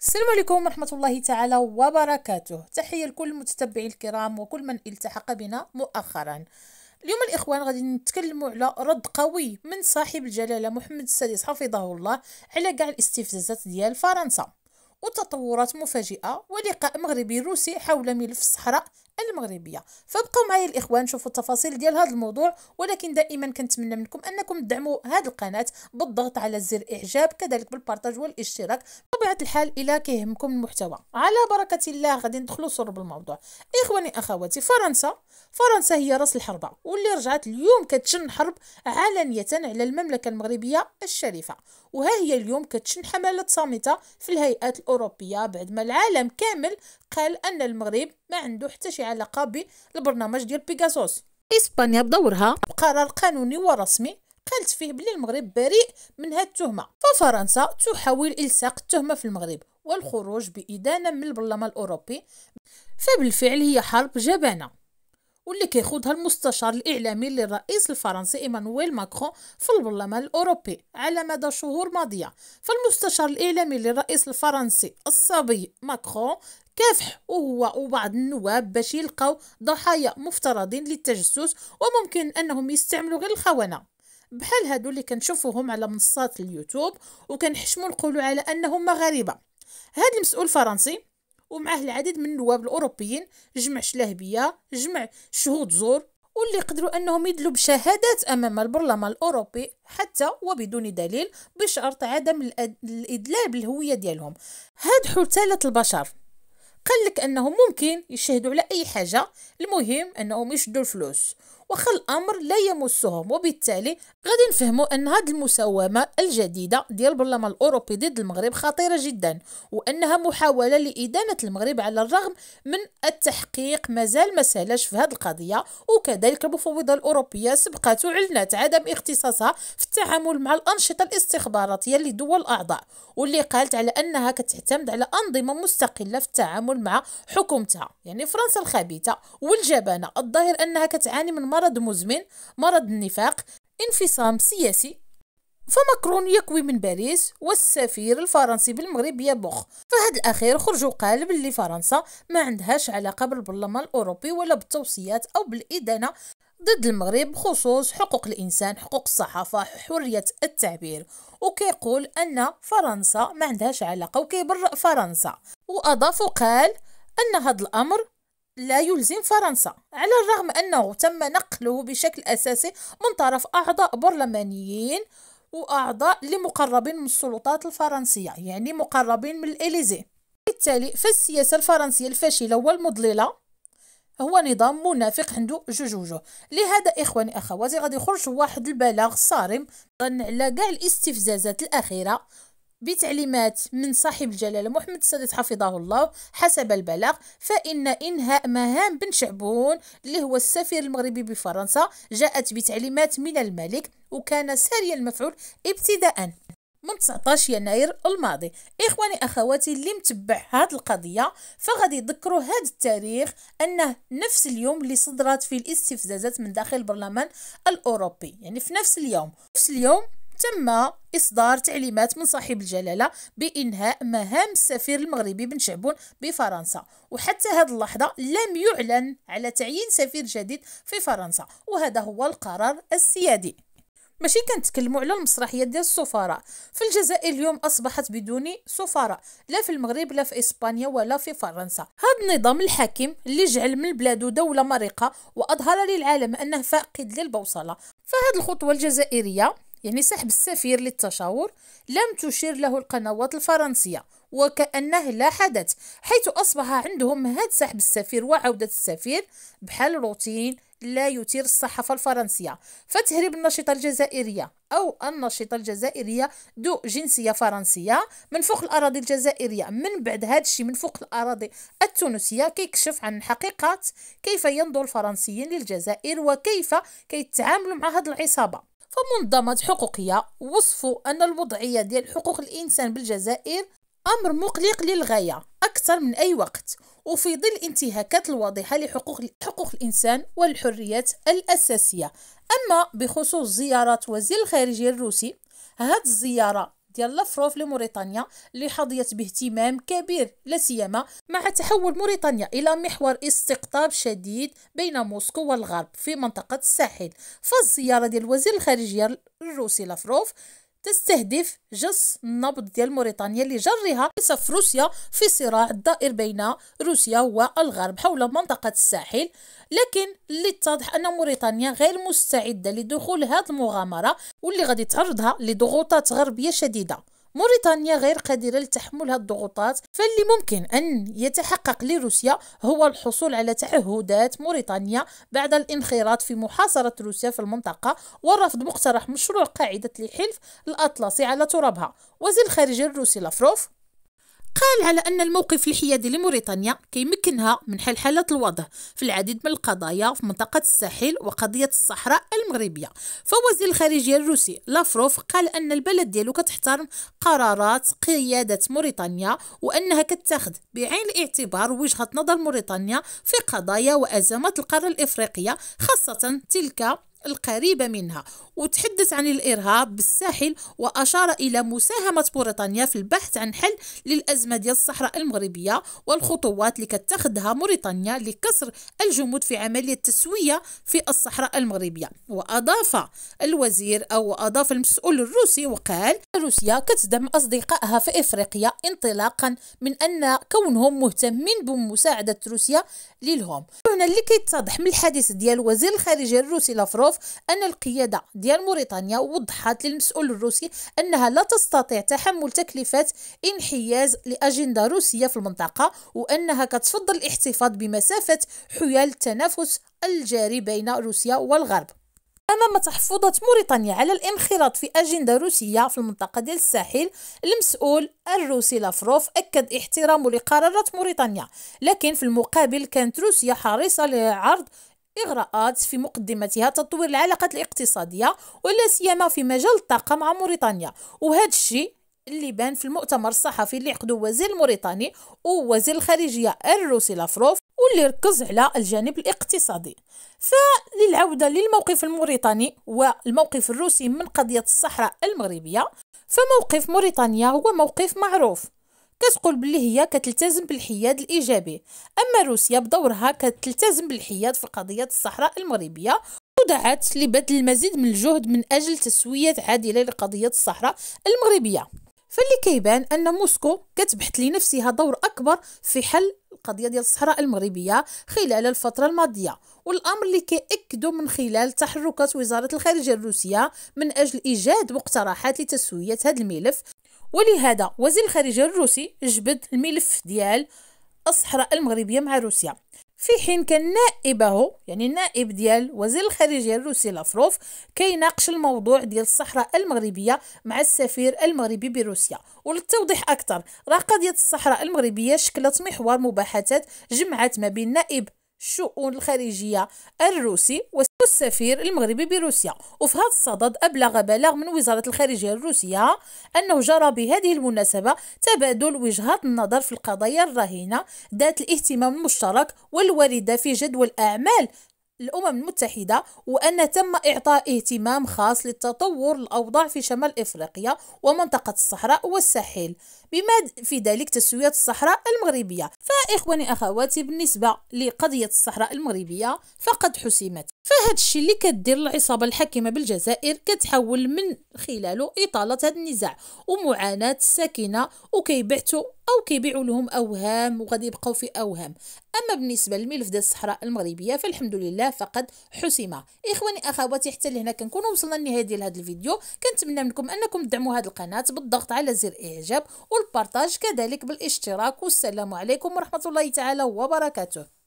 السلام عليكم ورحمة الله تعالى وبركاته تحية لكل المتتبعين الكرام وكل من التحق بنا مؤخرا اليوم الإخوان غادي نتكلموا على رد قوي من صاحب الجلالة محمد السادس حفظه الله على كاع الاستفزازات ديال فرنسا وتطورات مفاجئة ولقاء مغربي روسي حول ملف الصحراء المغربية فابقوا معايا الإخوان شوفوا التفاصيل ديال هذا الموضوع ولكن دائما كنتمنى منكم أنكم تدعموا هذه القناة بالضغط على زر إعجاب كذلك بالبارتاج والاشتراك طبيعة الحال الى كيهمكم المحتوى على بركة الله غادي ندخلوا صور بالموضوع إخواني أخواتي فرنسا فرنسا هي راس الحربة واللي رجعت اليوم كتشن حرب علنية على المملكة المغربية الشريفة وها هي اليوم كتشن حملة صامتة في الهيئات الأوروبية بعد ما العالم كامل قال أن المغرب ما عنده حتى شي علاقة بالبرنامج ديال بيغاسوس إسبانيا بدورها بقرار قانوني ورسمي قالت فيه بلي المغرب بريء من هاد التهمة ففرنسا تحاول إلصاق التهمة في المغرب والخروج بإدانة من البرلمان الأوروبي فبالفعل هي حرب جبانة واللي كيخوضها المستشار الإعلامي للرئيس الفرنسي إيمانويل ماكرون في البرلمان الأوروبي على مدى شهور ماضية فالمستشار الإعلامي للرئيس الفرنسي الصبي ماكرون كافح وهو وبعض النواب باش يلقاو ضحايا مفترضين للتجسس وممكن أنهم يستعملوا غير الخونة بحال هادو اللي كنشوفوهم على منصات اليوتيوب وكنحشموا نقولوا على انهم مغاربه هذا المسؤول الفرنسي ومعه العديد من النواب الاوروبيين جمع شلاهبيه جمع شهود زور واللي قدروا انهم يدلوا بشهادات امام البرلمان الاوروبي حتى وبدون دليل بشرط عدم الادلال بالهويه ديالهم هاد حثاله البشر قال لك انهم ممكن يشهدوا على اي حاجه المهم انهم يشدوا الفلوس واخا الامر لا يمسهم وبالتالي غادي نفهموا ان هذه المساومه الجديده ديال البرلمان الاوروبي ضد المغرب خطيره جدا وانها محاوله لادانه المغرب على الرغم من التحقيق مازال ما في هذه القضيه وكذلك المفوضه الاوروبيه سبقت وعلنت عدم اختصاصها في التعامل مع الانشطه الاستخباراتيه لدول الاعضاء واللي قالت على انها كتعتمد على انظمه مستقله في التعامل مع حكومتها يعني فرنسا الخبيثه والجبانه الظاهر انها كتعاني من مرض مزمن مرض النفاق انفصام سياسي فماكرون يكوي من باريس والسفير الفرنسي بالمغرب يبخ فهاد الاخير خرج وقال باللي فرنسا ما عندهاش علاقه بالبرلمان الاوروبي ولا بالتوصيات او بالادانه ضد المغرب بخصوص حقوق الانسان حقوق الصحافه حريه التعبير وكيقول ان فرنسا ما عندهاش علاقه وكيبرئ فرنسا واضاف وقال ان هذا الامر لا يلزم فرنسا على الرغم أنه تم نقله بشكل أساسي من طرف أعضاء برلمانيين وأعضاء لمقربين من السلطات الفرنسية يعني مقربين من الإليزي بالتالي فالسياسة الفرنسية الفاشلة والمضللة هو نظام منافق عنده جوج وجوه لهذا اخواني اخواتي غادي يخرج واحد البلاغ صارم على كاع الاستفزازات الاخيره بتعليمات من صاحب الجلالة محمد السادس حفظه الله حسب البلاغ فإن إنهاء مهام بن شعبون اللي هو السفير المغربي بفرنسا جاءت بتعليمات من الملك وكان ساريا المفعول ابتداءً من 19 يناير الماضي اخواني اخواتي اللي متبع هاد القضيه فغادي يذكروا هاد التاريخ انه نفس اليوم اللي صدرت فيه الاستفزازات من داخل البرلمان الاوروبي يعني في نفس اليوم نفس اليوم تم إصدار تعليمات من صاحب الجلالة بإنهاء مهام السفير المغربي بن شعبون بفرنسا وحتى هذه اللحظة لم يعلن على تعيين سفير جديد في فرنسا وهذا هو القرار السيادي ماشي كنتكلموا على المسرحيه ديال السفراء في الجزائر اليوم اصبحت بدون سفراء لا في المغرب لا في اسبانيا ولا في فرنسا هذا النظام الحاكم اللي جعل من البلاد دوله مرقه واظهر للعالم انه فاقد للبوصله فهاد الخطوه الجزائريه يعني سحب السفير للتشاور لم تشير له القنوات الفرنسية وكأنه لا حدث حيث أصبح عندهم هاد سحب السفير وعودة السفير بحال روتين لا يثير الصحافة الفرنسية فتهريب النشطة الجزائرية أو النشطة الجزائرية ذو جنسية فرنسية من فوق الأراضي الجزائرية من بعد هذا الشيء من فوق الأراضي التونسية كيكشف عن حقيقة كيف ينظر الفرنسيين للجزائر وكيف كيتعاملوا مع هذه العصابة فمنظمات حقوقية وصفوا أن الوضعية ديال حقوق الإنسان بالجزائر أمر مقلق للغاية أكثر من أي وقت وفي ظل الانتهاكات الواضحة لحقوق حقوق الإنسان والحريات الأساسية أما بخصوص زيارة وزير الخارجية الروسي هذه الزيارة ديال لافروف لموريتانيا اللي حظيت باهتمام كبير لا سيما مع تحول موريتانيا الى محور استقطاب شديد بين موسكو والغرب في منطقه الساحل فالزياره ديال وزير الخارجيه الروسي لافروف تستهدف جس النبض ديال موريتانيا جرها لصف روسيا في صراع دائر بين روسيا والغرب حول منطقة الساحل لكن اللي اتضح أن موريتانيا غير مستعدة لدخول هذه المغامرة واللي غادي تعرضها لضغوطات غربية شديدة موريتانيا غير قادرة لتحمل هذه الضغوطات فاللي ممكن أن يتحقق لروسيا هو الحصول على تعهدات موريتانيا بعد الانخراط في محاصرة روسيا في المنطقة ورفض مقترح مشروع قاعدة الحلف الأطلسي على ترابها وزير الخارجية الروسي لافروف قال على أن الموقف الحيادي لموريتانيا كيمكنها من حل حالة الوضع في العديد من القضايا في منطقة الساحل وقضية الصحراء المغربية فوزير الخارجية الروسي لافروف قال أن البلد ديالو كتحترم قرارات قيادة موريتانيا وأنها كتاخذ بعين الاعتبار وجهة نظر موريتانيا في قضايا وأزمات القارة الإفريقية خاصة تلك القريبة منها وتحدث عن الإرهاب بالساحل وأشار إلى مساهمة بريطانيا في البحث عن حل للأزمة ديال الصحراء المغربية والخطوات اللي كتخذها موريتانيا لكسر الجمود في عملية تسوية في الصحراء المغربية وأضاف الوزير أو أضاف المسؤول الروسي وقال روسيا كتدعم أصدقائها في إفريقيا انطلاقا من أن كونهم مهتمين بمساعدة روسيا لهم هنا اللي كيتضح من الحديث ديال وزير الخارجية الروسي لافرو معروف أن القيادة ديال موريتانيا وضحت للمسؤول الروسي أنها لا تستطيع تحمل تكلفة انحياز لأجندة روسية في المنطقة وأنها كتفضل الاحتفاظ بمسافة حيال التنافس الجاري بين روسيا والغرب أمام تحفظات موريتانيا على الانخراط في أجندة روسية في المنطقة ديال الساحل المسؤول الروسي لافروف أكد احترامه لقرارات موريتانيا لكن في المقابل كانت روسيا حريصة لعرض إغراءات في مقدمتها تطوير العلاقات الاقتصادية ولا سيما في مجال الطاقة مع موريتانيا وهذا الشيء اللي بان في المؤتمر الصحفي اللي عقدوا وزير الموريتاني ووزير الخارجية الروسي لافروف واللي ركز على الجانب الاقتصادي فللعودة للموقف الموريتاني والموقف الروسي من قضية الصحراء المغربية فموقف موريتانيا هو موقف معروف كتقول بلي هي كتلتزم بالحياد الايجابي اما روسيا بدورها كتلتزم بالحياد في قضيه الصحراء المغربيه ودعت لبذل المزيد من الجهد من اجل تسويه عادله لقضيه الصحراء المغربيه فاللي كيبان ان موسكو كتبحث لنفسها دور اكبر في حل القضيه ديال الصحراء المغربيه خلال الفتره الماضيه والامر اللي كيأكدوا من خلال تحركات وزاره الخارجيه الروسيه من اجل ايجاد مقترحات لتسويه هذا الملف ولهذا وزير الخارجية الروسي جبد الملف ديال الصحراء المغربية مع روسيا في حين كان نائبه يعني النائب ديال وزير الخارجية الروسي لافروف كيناقش الموضوع ديال الصحراء المغربية مع السفير المغربي بروسيا وللتوضيح أكثر راه قضية الصحراء المغربية شكلت محور مباحثات جمعت ما بين نائب الشؤون الخارجية الروسي والسفير المغربي بروسيا وفي هذا الصدد أبلغ بلاغ من وزارة الخارجية الروسية أنه جرى بهذه المناسبة تبادل وجهات النظر في القضايا الراهنة ذات الاهتمام المشترك والواردة في جدول أعمال الأمم المتحدة وأن تم إعطاء اهتمام خاص للتطور الأوضاع في شمال إفريقيا ومنطقة الصحراء والساحل بما في ذلك تسوية الصحراء المغربية فإخواني أخواتي بالنسبة لقضية الصحراء المغربية فقد حسمت فهذا الشيء اللي كدير العصابة الحاكمة بالجزائر كتحول من خلاله إطالة هذا النزاع ومعاناة الساكنة وكيبعتوا او كيبيعوا لهم اوهام وغادي يبقاو في اوهام اما بالنسبه للملف ديال الصحراء المغربيه فالحمد لله فقد حسم اخواني اخواتي حتى لهنا كنكونوا وصلنا للنهايه ديال هذا الفيديو كنتمنى منكم انكم تدعموا هذه القناه بالضغط على زر اعجاب والبارطاج كذلك بالاشتراك والسلام عليكم ورحمه الله تعالى وبركاته